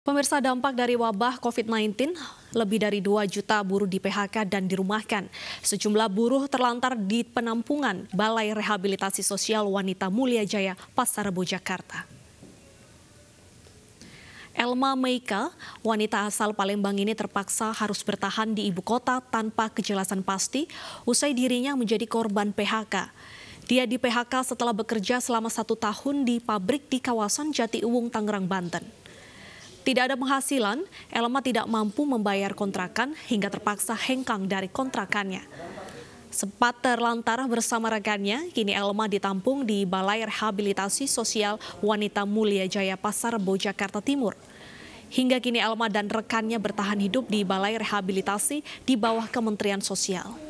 Pemirsa dampak dari wabah COVID-19, lebih dari 2 juta buruh di PHK dan dirumahkan. Sejumlah buruh terlantar di penampungan Balai Rehabilitasi Sosial Wanita Mulia Jaya, Pasar Rebo, Jakarta. Elma Meika, wanita asal Palembang ini terpaksa harus bertahan di ibu kota tanpa kejelasan pasti, usai dirinya menjadi korban PHK. Dia di PHK setelah bekerja selama satu tahun di pabrik di kawasan Jati Uwung, Tangerang, Banten. Tidak ada penghasilan, Elma tidak mampu membayar kontrakan hingga terpaksa hengkang dari kontrakannya. Sempat terlantar bersama rekannya, kini Elma ditampung di Balai Rehabilitasi Sosial Wanita Mulia Jaya Pasar Bo, Jakarta Timur. Hingga kini Elma dan rekannya bertahan hidup di Balai Rehabilitasi di bawah Kementerian Sosial.